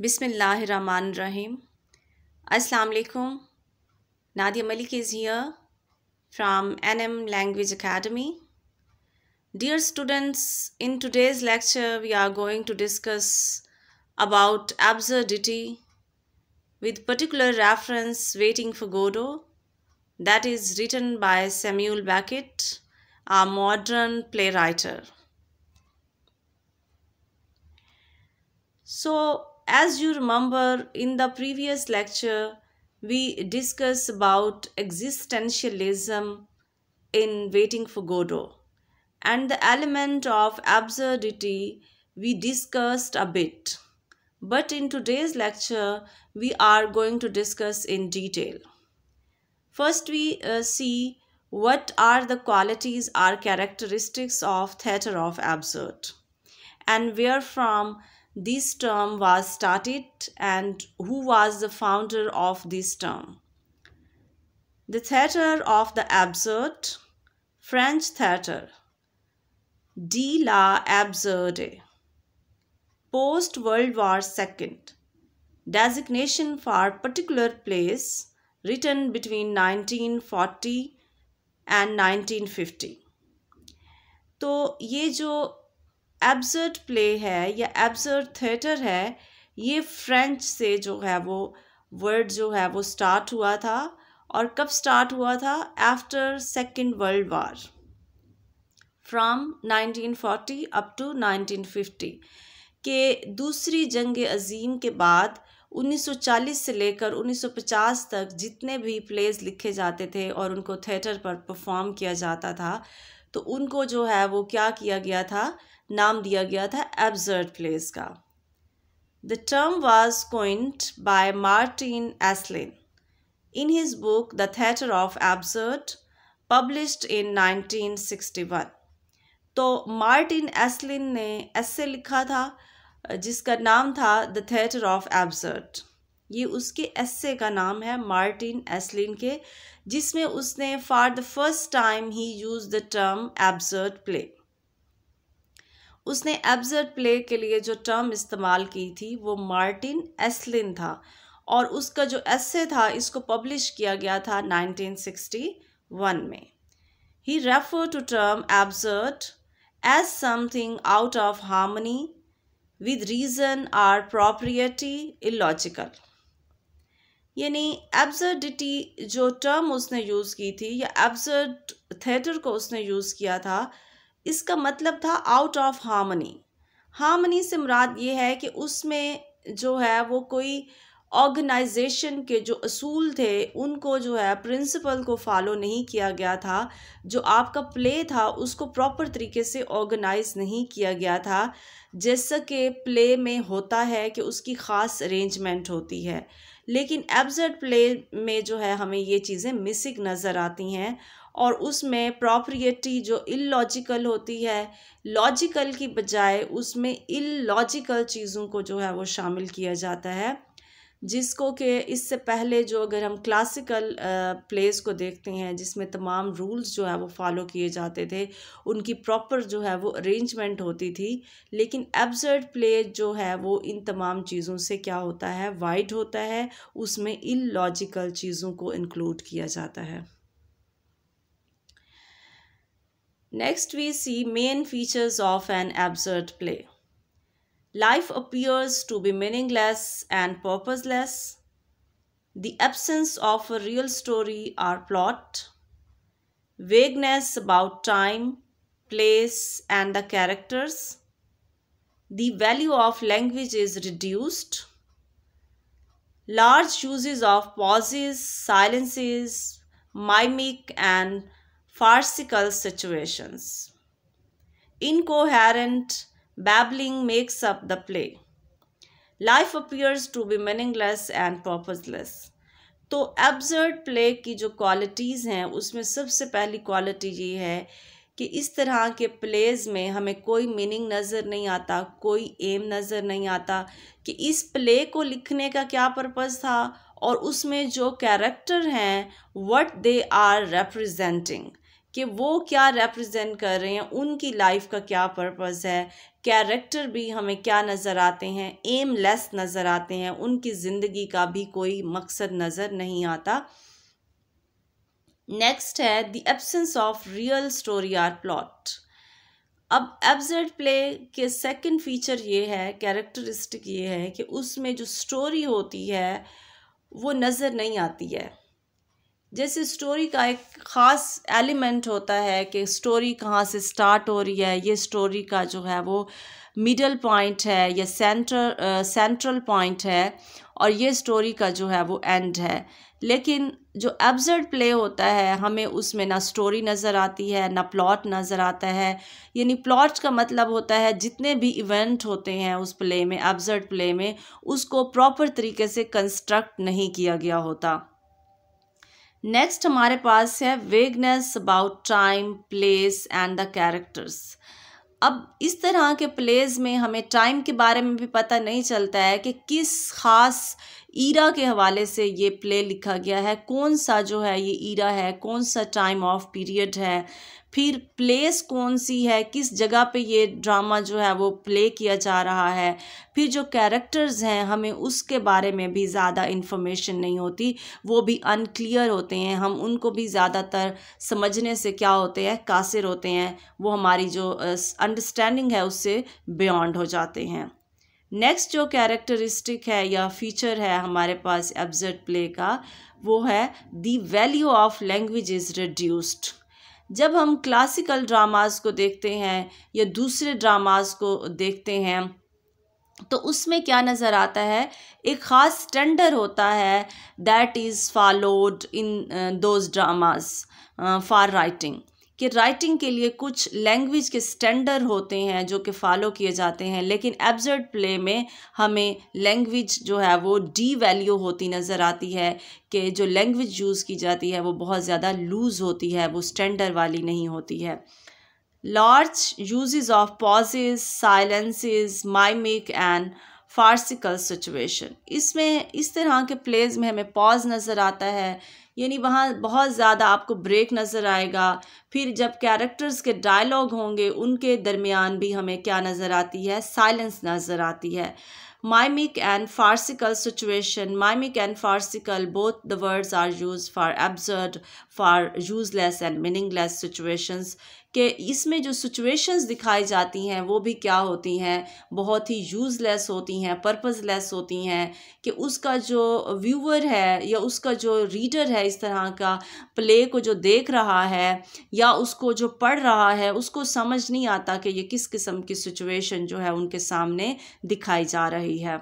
Rahman Rahim. Assalamu alaikum. Nadia Malik is here from NM Language Academy. Dear students, in today's lecture we are going to discuss about absurdity with particular reference Waiting for Godot that is written by Samuel Beckett, a modern playwright. So as you remember in the previous lecture, we discussed about existentialism in Waiting for Godot and the element of absurdity we discussed a bit. But in today's lecture, we are going to discuss in detail. First, we uh, see what are the qualities or characteristics of theater of absurd and where from this term was started and who was the founder of this term. The theatre of the absurd, French theatre, de la absurde, post World War II, designation for particular place written between 1940 and 1950 तो ये जो absurd play है या absurd theatre है ये French से जो है वो वर्ड जो है वो स्टार्ट हुआ था और कब स्टार्ट हुआ था after second world war from 1940 up to 1950 के दूसरी जंग अजीम के बाद 1940 से लेकर 1950 तक जितने भी प्लेज लिखे जाते थे और उनको थिएटर पर परफॉर्म किया जाता था तो उनको जो है वो क्या किया गया था नाम दिया गया था एब्जर्ड प्लेस का the term was coined by Martin Esslin in his book the theatre of absurd published in 1961 तो मार्टिन एस्लिन ने ऐसे लिखा था जिसका नाम था द थिएटर ऑफ एब्जर्ड ये उसके एस्से का नाम है मार्टिन एसलिन के जिसमें उसने फॉर द फर्स्ट टाइम ही use the term absurd play उसने एब्जर्ड प्ले के लिए जो टर्म इस्तेमाल की थी वो मार्टिन एसलिन था और उसका जो एस्से था इसको पब्लिश किया गया था 1961 में ही refer to term absurd as something out of harmony with reason or propriety illogical यानी एब्जर्डिटी जो टर्म उसने यूज़ की थी या एब्जर्ड थिएटर को उसने यूज़ किया था इसका मतलब था आउट ऑफ हार्मनी हार्मनी से मुराद ये है कि उसमें जो है वो कोई ऑर्गेनाइजेशन के जो असूल थे उनको जो है प्रिंसिपल को फॉलो नहीं किया गया था जो आपका प्ले था उसको प्रॉपर तरीके से ऑर्गेनाइज नहीं किया गया था जैसा कि प्ले में होता है कि उसकी ख़ास अरेंजमेंट होती है लेकिन एब्जर्ड प्ले में जो है हमें ये चीज़ें मिसिंग नज़र आती हैं और उसमें प्रॉपर्टी जो इलॉजिकल होती है लॉजिकल की बजाय उसमें इलॉजिकल चीज़ों को जो है वो शामिल किया जाता है जिसको कि इससे पहले जो अगर हम क्लासिकल प्लेस को देखते हैं जिसमें तमाम रूल्स जो है वो फॉलो किए जाते थे उनकी प्रॉपर जो है वो अरेंजमेंट होती थी लेकिन एब्जर्ड प्ले जो है वो इन तमाम चीज़ों से क्या होता है वाइड होता है उसमें इलॉजिकल चीज़ों को इंक्लूड किया जाता है Next, we see main features of an absurd play. Life appears to be meaningless and purposeless. The absence of a real story or plot. Vagueness about time, place, and the characters. The value of language is reduced. Large uses of pauses, silences, mimic, and farcical situations. Incoherent babbling makes up the play. Life appears to be meaningless and purposeless. तो absurd play की जो qualities हैं उसमें सबसे पहली quality ये है कि इस तरह के प्लेज़ में हमें कोई मीनिंग नज़र नहीं आता कोई एम नज़र नहीं आता कि इस प्ले को लिखने का क्या पर्पज़ था और उसमें जो कैरेक्टर हैं व्हाट दे आर रिप्रेजेंटिंग कि वो क्या रिप्रेजेंट कर रहे हैं उनकी लाइफ का क्या पर्पस है कैरेक्टर भी हमें क्या नज़र आते हैं एम लेस नज़र आते हैं उनकी ज़िंदगी का भी कोई मकसद नज़र नहीं आता नेक्स्ट है the absence of real story or plot अब एब्जर्ड प्ले के सेकंड फीचर ये है कैरेक्टरिस्टिक ये है कि उसमें जो स्टोरी होती है वो नज़र नहीं आती है जैसे स्टोरी का एक ख़ास एलिमेंट होता है कि स्टोरी कहाँ से स्टार्ट हो रही है ये स्टोरी का जो है वो मिडल पॉइंट है या सेंटर सेंट्रल पॉइंट है और ये स्टोरी का जो है वो एंड है लेकिन जो एब्जर्ड प्ले होता है हमें उसमें ना स्टोरी नज़र आती है ना प्लॉट नज़र आता है यानी प्लॉट का मतलब होता है जितने भी इवेंट होते हैं उस प्ले में एब्जर्ड प्ले में उसको प्रॉपर तरीके से कंस्ट्रक्ट नहीं किया गया होता नेक्स्ट हमारे पास है vagueness about time place and the characters अब इस तरह के प्लेज में हमें टाइम के बारे में भी पता नहीं चलता है कि किस ख़ास ईरा के हवाले से ये प्ले लिखा गया है कौन सा जो है ये ईरा है कौन सा टाइम ऑफ पीरियड है फिर प्लेस कौन सी है किस जगह पे ये ड्रामा जो है वो प्ले किया जा रहा है फिर जो कैरेक्टर्स हैं हमें उसके बारे में भी ज़्यादा इन्फॉर्मेशन नहीं होती वो भी अनक्लियर होते हैं हम उनको भी ज़्यादातर समझने से क्या होते हैं कासिर होते हैं वो हमारी जो अंडरस्टैंडिंग है उससे बियॉन्ड हो जाते हैं नेक्स्ट जो कैरेक्टरिस्टिक है या फीचर है हमारे पास एब्जर्ट प्ले का वो है the value of language is reduced जब हम क्लासिकल ड्रामास को देखते हैं या दूसरे ड्रामास को देखते हैं तो उसमें क्या नज़र आता है एक ख़ास स्टैंडर होता है that is followed in those dramas for writing कि राइटिंग के लिए कुछ लैंग्वेज के स्टैंडर्ड होते हैं जो कि फॉलो किए जाते हैं लेकिन एब्जर्ड प्ले में हमें लैंग्वेज जो है वो डी वैल्यू होती नज़र आती है कि जो लैंग्वेज यूज़ की जाती है वो बहुत ज़्यादा लूज़ होती है वो स्टैंडर्ड वाली नहीं होती है large uses of pauses silences mimic and farcical situation इसमें इस तरह के प्लेज में हमें पॉज नज़र आता है यानी वहाँ बहुत ज़्यादा आपको ब्रेक नज़र आएगा फिर जब कैरेक्टर्स के डायलॉग होंगे उनके दरमियान भी हमें क्या नज़र आती है साइलेंस नज़र आती है mimic and farcical situation mimic and farcical both the words are use for absurd for useless and meaningless situations कि इसमें जो सिचुएशंस दिखाई जाती हैं वो भी क्या होती हैं बहुत ही यूज़लेस होती हैं पर्पज़लेस होती हैं कि उसका जो व्यूअर है या उसका जो रीडर है इस तरह का प्ले को जो देख रहा है या उसको जो पढ़ रहा है उसको समझ नहीं आता कि ये किस किस्म की सिचुएशन जो है उनके सामने दिखाई जा रही है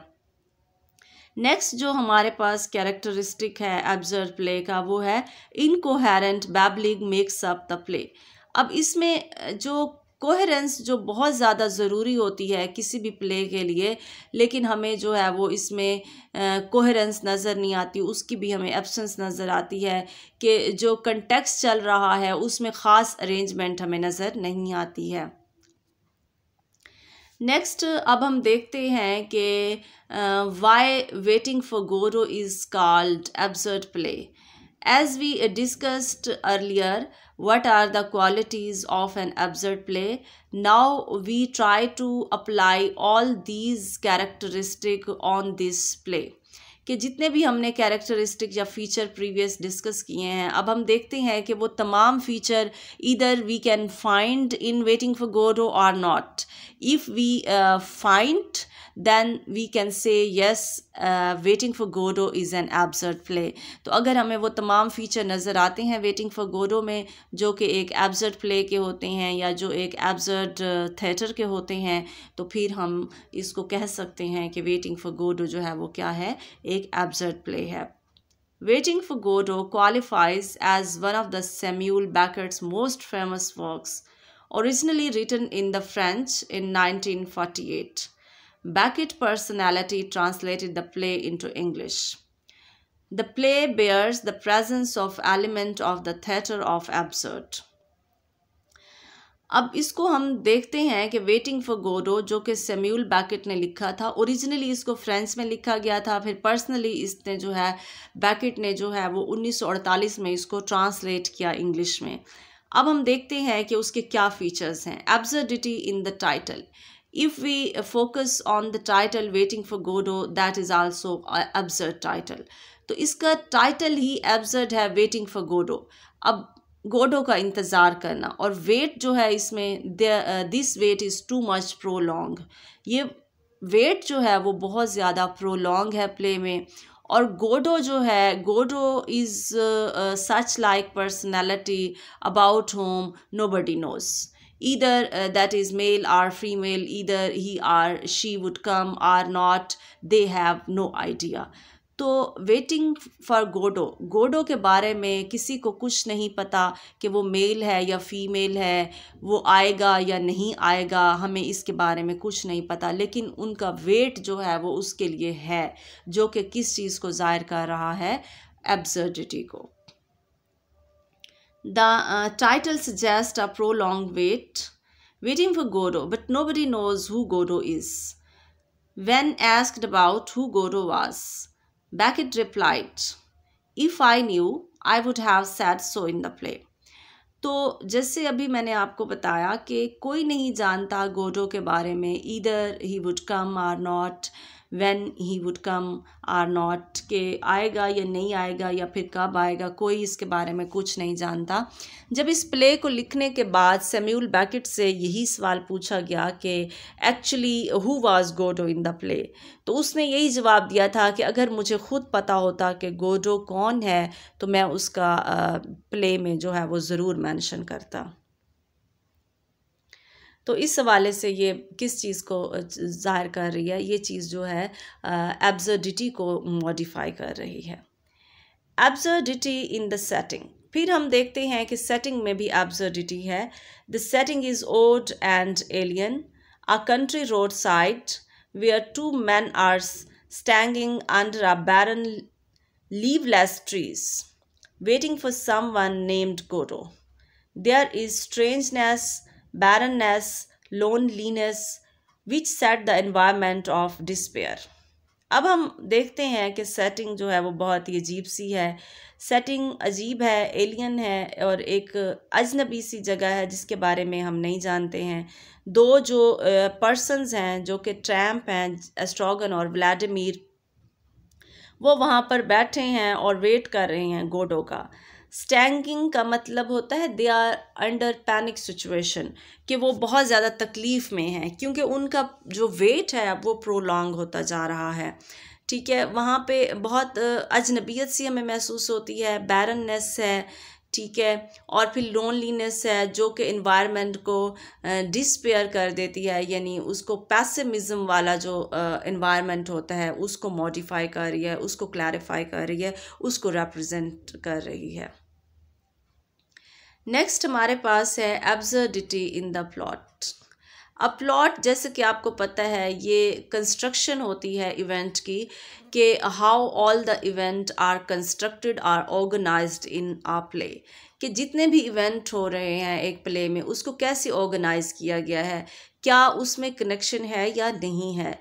नेक्स्ट जो हमारे पास कैरेक्टरिस्टिक है एब्जर्व प्ले का वो है incoherent babbling makes up the play अब इसमें जो कोहेरेंस जो बहुत ज़्यादा ज़रूरी होती है किसी भी प्ले के लिए लेकिन हमें जो है वो इसमें कोहेरेंस नज़र नहीं आती उसकी भी हमें एब्सेंस नज़र आती है कि जो कंटेक्स चल रहा है उसमें ख़ास अरेंजमेंट हमें नज़र नहीं आती है नेक्स्ट अब हम देखते हैं कि why waiting for Godot is called absurd play as we discussed earlier what are the qualities of an absurd play now we try to apply all these characteristic on this play कि जितने भी हमने characteristic या feature previous discuss किए हैं अब हम देखते हैं कि वो तमाम फ़ीचर इधर we can find in waiting for Godot or not if we find then we can say yes waiting for Godot is an absurd play तो अगर हमें वो तमाम फ़ीचर नज़र आते हैं वेटिंग फॉर गोडो में जो कि एक एब्जर्ड प्ले के होते हैं या जो एक एब्जर्ड थिएटर uh, के होते हैं तो फिर हम इसको कह सकते हैं कि वेटिंग फॉर गोडो जो है वो क्या है एक एक absurd play. है waiting for Godot qualifies as one of the Samuel Beckett's most famous originally written in the French in 1948. Beckett personality translated the play into English. The play bears the presence of element of the theatre of absurd. अब इसको हम देखते हैं कि waiting for गोडो जो कि Samuel baked ने लिखा था ओरिजिनली इसको फ्रेंच में लिखा गया था फिर पर्सनली इसने जो है बैकेट ने जो है वो 1948 में इसको ट्रांसलेट किया इंग्लिश में अब हम देखते हैं कि उसके क्या फीचर्स हैं absurdity in the title if we focus on the title waiting for godot that is also an absurd title तो इसका टाइटल ही एब्जर्ड है वेटिंग फॉर गोडो अब गोडो का इंतज़ार करना और वेट जो है इसमें this wait is too much prolong ये वेट जो है वो बहुत ज़्यादा प्रोलॉन्ग है प्ले में और गोडो जो है Godot is such like personality about whom nobody knows either that is male or female female he or she would come or not they have no idea तो waiting for Godot Godot के बारे में किसी को कुछ नहीं पता कि वो मेल है या फीमेल है वो आएगा या नहीं आएगा हमें इसके बारे में कुछ नहीं पता लेकिन उनका वेट जो है वो उसके लिए है जो कि किस चीज़ को ज़ाहिर कर रहा है एब्सर्डिटी को title suggest a prolong wait waiting for Godot but nobody knows who Godot is when asked about who Godot was Beckett replied, If I knew, I would have said so in the play. तो जैसे अभी मैंने आपको बताया कि कोई नहीं जानता गोडो के बारे में इधर ही would come or not when he would come or not के आएगा या नहीं आएगा या फिर कब आएगा कोई इसके बारे में कुछ नहीं जानता जब इस प्ले को लिखने के बाद सेम्यूल बैकेट से यही सवाल पूछा गया कि actually who was Godot in the play तो उसने यही जवाब दिया था कि अगर मुझे खुद पता होता कि गोडो कौन है तो मैं उसका प्ले में जो है वो ज़रूर मैंशन करता तो इस हवाले से ये किस चीज़ को ज़ाहिर कर रही है ये चीज़ जो है एब्जर्डिटी को मॉडिफाई कर रही है एब्जर्डिटी इन द सेटिंग फिर हम देखते हैं कि सेटिंग में भी एब्जर्डिटी है the setting is old and alien a country road side or two man are standing under a barren trees waiting for someone named Godot there is strangeness barrenness, loneliness, which set the environment of despair. अब हम देखते हैं कि setting जो है वो बहुत ही अजीब सी है सेटिंग अजीब है एलियन है और एक अजनबी सी जगह है जिसके बारे में हम नहीं जानते हैं दो जो पर्सनस हैं जो कि ट्रैम्प हैं एस्ट्रोगन और व्लाडिमिर वो वहाँ पर बैठे हैं और वेट कर रहे हैं गोडो का स्टैंकिंग का मतलब होता है they are under panic situation कि वो बहुत ज़्यादा तकलीफ़ में है क्योंकि उनका जो वेट है अब वो प्रोलॉन्ग होता जा रहा है ठीक है वहाँ पे बहुत अजनबीयत सी हमें महसूस होती है बैरननेस है ठीक है और फिर लोनलीनेस है जो कि इन्वायरमेंट को डिस्पेयर कर देती है यानी उसको पैसिमिज़म वाला जो इन्वायरमेंट होता है उसको मॉडिफाई कर रही है उसको क्लैरिफाई कर रही है उसको रिप्रेजेंट कर रही है नेक्स्ट हमारे पास है एब्जर्डिटी इन द प्लॉट अब प्लॉट जैसे कि आपको पता है ये कंस्ट्रक्शन होती है इवेंट की कि how all the event are constructed or organised in a play कि जितने भी इवेंट हो रहे हैं एक प्ले में उसको कैसे ऑर्गेनाइज़ किया गया है क्या उसमें कनेक्शन है या नहीं है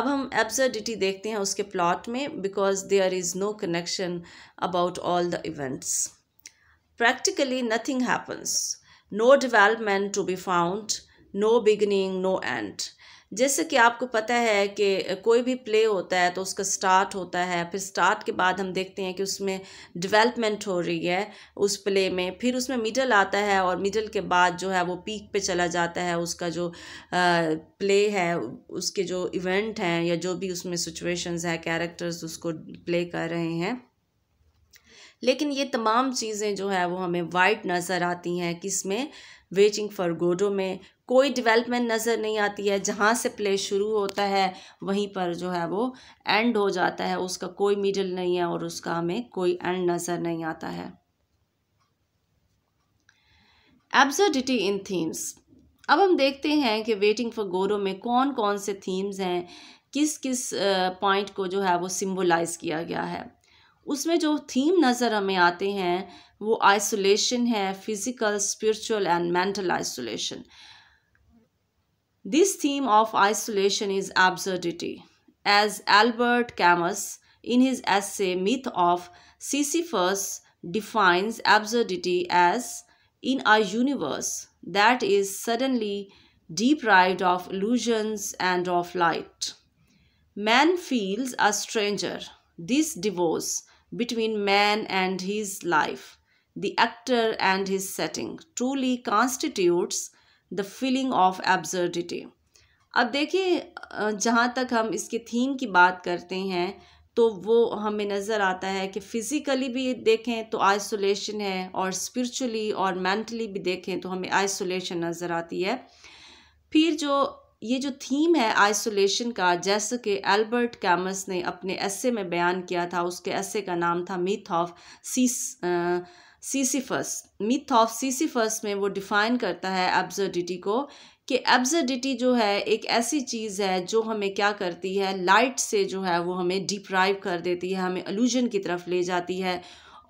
अब हम एब्जर्डिटी देखते हैं उसके प्लॉट में because there is no connection about all the events practically nothing happens. No development to be found, no beginning, no end. जैसे कि आपको पता है कि कोई भी प्ले होता है तो उसका स्टार्ट होता है फिर स्टार्ट के बाद हम देखते हैं कि उसमें डेवलपमेंट हो रही है उस प्ले में फिर उसमें मिडल आता है और मिडल के बाद जो है वो पीक पे चला जाता है उसका जो प्ले है उसके जो इवेंट हैं या जो भी उसमें सिचुएशंस है कैरेक्टर्स उसको प्ले कर रहे हैं लेकिन ये तमाम चीज़ें जो है वो हमें वाइट नज़र आती हैं किस में वेटिंग फॉर गोडो में कोई डेवलपमेंट नज़र नहीं आती है जहाँ से प्ले शुरू होता है वहीं पर जो है वो एंड हो जाता है उसका कोई मिडल नहीं है और उसका हमें कोई एंड नज़र नहीं आता है एब्जर्डिटी इन थीम्स अब हम देखते हैं कि वेटिंग फॉर गोरो में कौन कौन से थीम्स हैं किस किस पॉइंट को जो है वो सिम्बोलाइज़ किया गया है उसमें जो थीम नज़र हमें आते हैं वो आइसोलेशन है physical spiritual and mental isolation this theme of isolation is absurdity as Albert Camus in his essay myth of Sisyphus defines absurdity as in a universe that is suddenly deprived of illusions and of light man feels a stranger this divorce between man and his life, the actor and his setting, truly constitutes the feeling of absurdity अब देखिए जहाँ तक हम इसके theme की बात करते हैं तो वो हमें नज़र आता है कि फ़िज़िकली भी देखें तो आइसोलेशन है और स्पिरिचुअली और मेंटली भी देखें तो हमें आइसोलेशन नज़र आती है फिर जो ये जो थीम है आइसोलेशन का जैसे कि एल्बर्ट कैमस ने अपने ऐसे में बयान किया था उसके ऐसे का नाम था मिथ ऑफ सीस सीसीफस मिथ ऑफ सीसीफस में वो डिफ़ाइन करता है एब्जर्डिटी को कि एब्जर्डिटी जो है एक ऐसी चीज़ है जो हमें क्या करती है लाइट से जो है वो हमें डिप्राइव कर देती है हमें अलूजन की तरफ ले जाती है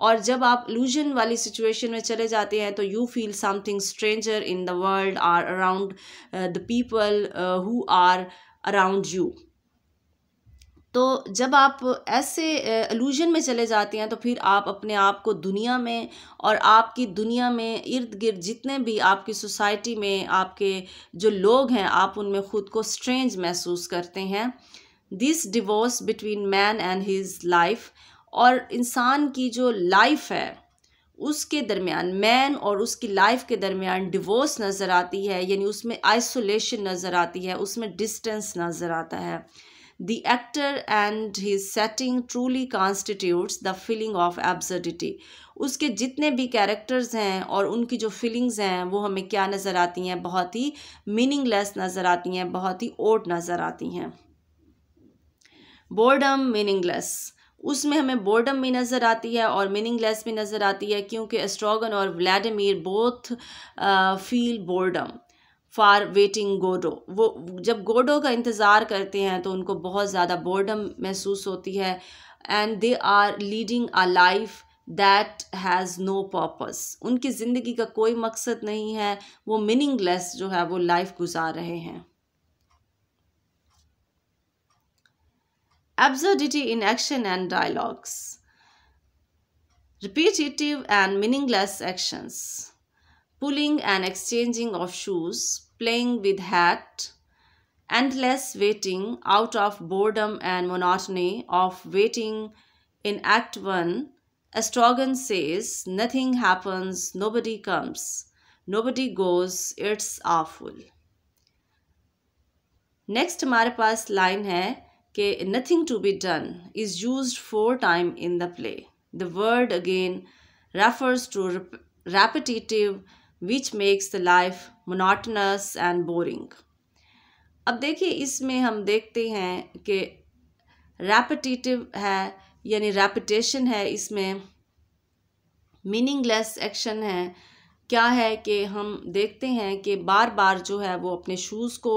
और जब आप लूजन वाली सिचुएशन में चले जाते हैं तो you feel something stranger in the world are around the people who are around you तो जब आप ऐसे एलूजन uh, में चले जाते हैं तो फिर आप अपने आप को दुनिया में और आपकी दुनिया में इर्द गिर्द जितने भी आपकी सोसाइटी में आपके जो लोग हैं आप उनमें ख़ुद को स्ट्रेंज महसूस करते हैं this divorce between man and his life और इंसान की जो लाइफ है उसके दरमियान मैन और उसकी लाइफ के दरमियान डिवोर्स नज़र आती है यानी उसमें आइसोलेशन नज़र आती है उसमें डिस्टेंस नज़र आता है the actor and he setting truly constitutes the feeling of absurdity उसके जितने भी कैरेक्टर्स हैं और उनकी जो फीलिंग्स हैं वो हमें क्या नज़र आती हैं बहुत ही मीनिंगलेस नज़र आती हैं बहुत ही ओट नज़र आती हैं बोर्डम मीनिंगलेस उसमें हमें बोर्डम भी नज़र आती है और मीनिंगलेस भी नज़र आती है क्योंकि एस्ट्रोगन और Vladimir both feel boredom for waiting Godot वो जब गोडो का इंतज़ार करते हैं तो उनको बहुत ज़्यादा बोर्डम महसूस होती है and they are leading a life that has no purpose उनकी ज़िंदगी का कोई मकसद नहीं है वो मीनिंगलेस जो है वो लाइफ गुजार रहे हैं absurdity in action and dialogues, repetitive and meaningless actions, pulling and exchanging of shoes, playing with hat, endless waiting out of boredom and monotony of waiting in Act 1, Estragon says, Nothing happens, nobody comes, nobody goes, it's awful. Next, हमारे line line के nothing to be done is use four time in the play the word again refers to repetitive which makes the life monotonous and boring अब देखिए इसमें हम देखते हैं कि repetitive है यानी रेपिटेशन है इसमें मीनिंगलेस एक्शन है क्या है कि हम देखते हैं कि बार बार जो है वो अपने शूज़ को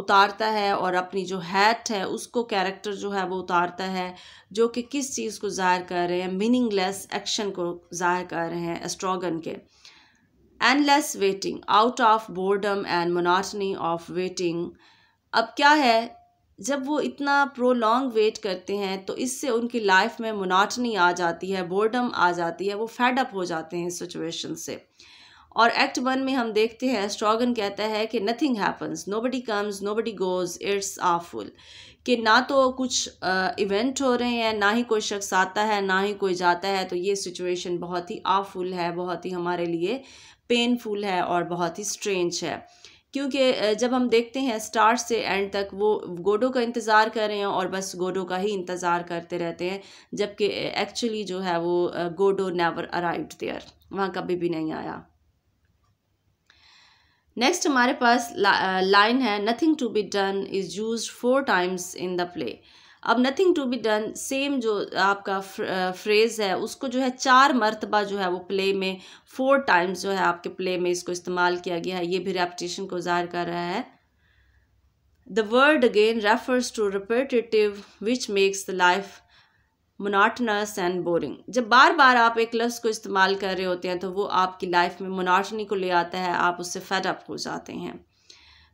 उतारता है और अपनी जो हैट है उसको कैरेक्टर जो है वो उतारता है जो कि किस चीज़ को ज़ाहिर कर रहे हैं मीनिंगलेस एक्शन को ज़ाहिर कर रहे हैं एस्ट्रोगन के endless waiting out of boredom and monotony of waiting अब क्या है जब वो इतना प्रोलॉन्ग वेट करते हैं तो इससे उनकी लाइफ में मुनाटनी आ जाती है बोर्डम आ जाती है वो अप हो जाते हैं इस सिचुएशन से और एक्ट वन में हम देखते हैं स्ट्रॉगन कहता है कि nothing happens nobody comes nobody goes it's awful कि ना तो कुछ इवेंट हो रहे हैं ना ही कोई शख्स आता है ना ही कोई जाता है तो ये सिचुएशन बहुत ही आफुल है बहुत ही हमारे लिए पेनफुल है और बहुत ही स्ट्रेंज है क्योंकि जब हम देखते हैं स्टार्ट से एंड तक वो गोडो का इंतज़ार कर रहे हैं और बस गोडो का ही इंतज़ार करते रहते हैं जबकि एक्चुअली जो है वो गोडो नेवर अराइव्ड देयर वहाँ कभी भी नहीं आया नेक्स्ट हमारे पास लाइन है nothing to be done is use four times in the play अब nothing to be done same जो आपका फ्रेज़ uh, है उसको जो है चार मरतबा जो है वो प्ले में फोर टाइम्स जो है आपके प्ले में इसको इस्तेमाल किया गया है ये भी रेपटेशन को ज़ाहिर कर रहा है the word again refers to repetitive which makes the life monotonous and boring जब बार बार आप एक लफ्स को इस्तेमाल कर रहे होते हैं तो वो आपकी लाइफ में मोनाटनी को ले आता है आप उससे फेडअप हो जाते हैं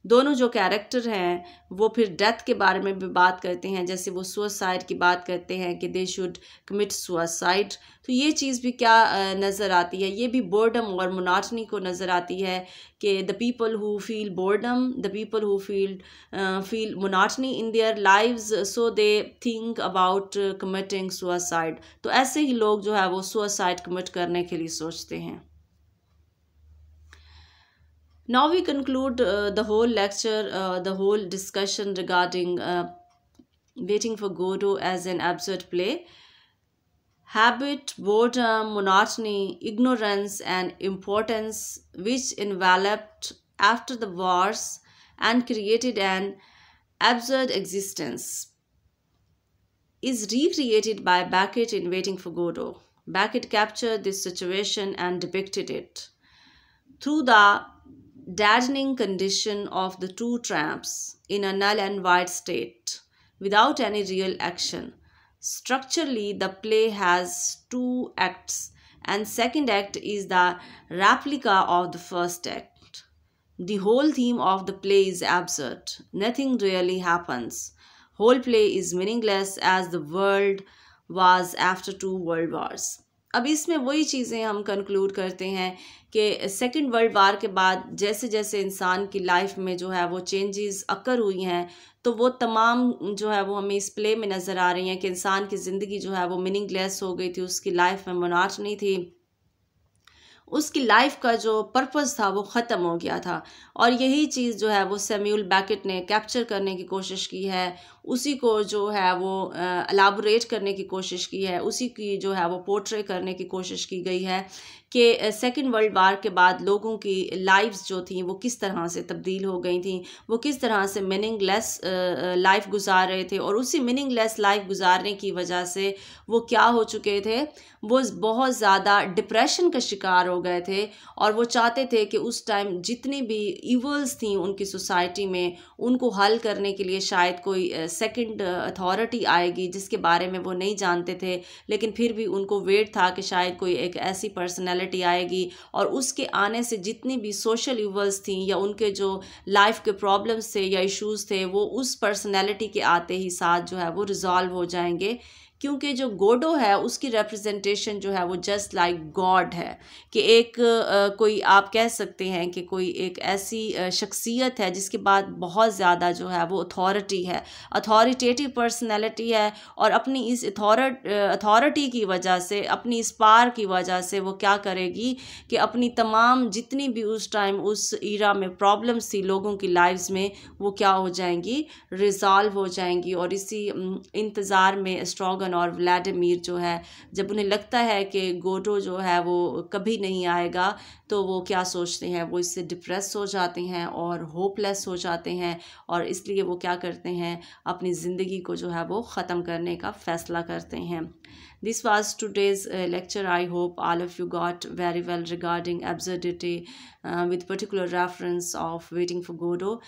दोनों जो कैरेक्टर हैं वो फिर डेथ के बारे में भी बात करते हैं जैसे वो सुसाइड की बात करते हैं कि दे शुड कमिट सुसाइड तो ये चीज़ भी क्या नज़र आती है ये भी बोर्डम और मोनाटनी को नज़र आती है कि the people who feel boredom the people who feel feel monotony in their lives so they think about committing suicide तो ऐसे ही लोग जो है वो सुसाइड कमिट करने के लिए सोचते हैं Now we conclude uh, the whole lecture, uh, the whole discussion regarding uh, waiting for Godot as an absurd play. Habit, boredom, monotony, ignorance and importance which enveloped after the wars and created an absurd existence is recreated by Beckett in Waiting for Godot. Beckett captured this situation and depicted it. Through the deadening condition of the two tramps in a null and void state without any real action. Structurally, the play has two acts and second act is the replica of the first act. The whole theme of the play is absurd. Nothing really happens. Whole play is meaningless as the world was after two world wars. अब इसमें वही चीज़ें हम conclude करते हैं कि second world वार के बाद जैसे जैसे इंसान की लाइफ में जो है वो चेंजेस अक्कर हुई हैं तो वो तमाम जो है वो हमें इस प्ले में नज़र आ रही हैं कि इंसान की ज़िंदगी जो है वो मीनिंगलेस हो गई थी उसकी लाइफ में मनाट नहीं थी उसकी लाइफ का जो पर्पस था वो ख़त्म हो गया था और यही चीज़ जो है वो सेम्यूल बैकेट ने कैप्चर करने की कोशिश की है उसी को जो है वो अलाबोरेट करने की कोशिश की है उसी की जो है वो पोर्ट्रे करने की कोशिश की गई है कि सेकेंड वर्ल्ड वार के बाद लोगों की लाइफ्स जो थी वो किस तरह से तब्दील हो गई थी वो किस तरह से मीनिंग लेस लाइफ गुजार रहे थे और उसी मीनिंग लेस लाइफ गुजारने की वजह से वो क्या हो चुके थे वो बहुत ज़्यादा डिप्रेशन का शिकार हो गए थे और वो चाहते थे कि उस टाइम जितनी भी इवल्स थी उनकी सोसाइटी में उनको हल करने के लिए शायद कोई सेकंड अथॉरिटी uh, आएगी जिसके बारे में वो नहीं जानते थे लेकिन फिर भी उनको वेट था कि शायद कोई एक ऐसी पर्सनैलिटी आएगी और उसके आने से जितनी भी सोशल इवल्स थी या उनके जो लाइफ के प्रॉब्लम्स थे या इश्यूज़ थे वो उस पर्सनैलिटी के आते ही साथ जो है वो रिज़ॉल्व हो जाएंगे क्योंकि जो गोडो है उसकी रिप्रेजेंटेशन जो है वो जस्ट लाइक गॉड है कि एक कोई आप कह सकते हैं कि कोई एक ऐसी शख्सियत है जिसके बाद बहुत ज़्यादा जो है वो अथॉरिटी है अथॉरिटेटिव पर्सनैलिटी है और अपनी इस अथॉरिटी की वजह से अपनी इस पार की वजह से वो क्या करेगी कि अपनी तमाम जितनी भी उस टाइम उस ईरा में प्रॉब्लम्स थी लोगों की लाइफ में वो क्या हो जाएंगी रिजॉल्व हो जाएंगी और इसी इंतज़ार में स्ट्रॉगर जर्मन और व्लादिमीर जो है जब उन्हें लगता है कि गोटो जो है वो कभी नहीं आएगा तो वो क्या सोचते हैं वो इससे डिप्रेस हो जाते हैं और होपलेस हो जाते हैं और इसलिए वो क्या करते हैं अपनी ज़िंदगी को जो है वो ख़त्म करने का फ़ैसला करते हैं this was today's lecture I hope all of you got very well regarding absurdity with particular reference of waiting for Godot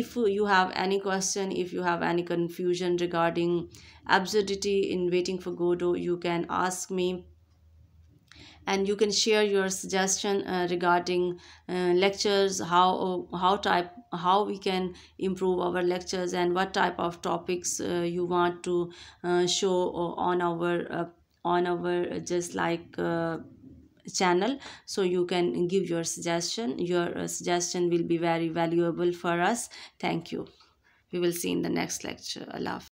if you have any question if you have any confusion regarding absurdity in waiting for Godot you can ask me and you can share your suggestion uh, regarding uh, lectures how uh, how type how we can improve our lectures and what type of topics uh, you want to uh, show uh, on our on our just like channel so you can give your suggestion your suggestion will be very valuable for us thank you we will see in the next lecture Love.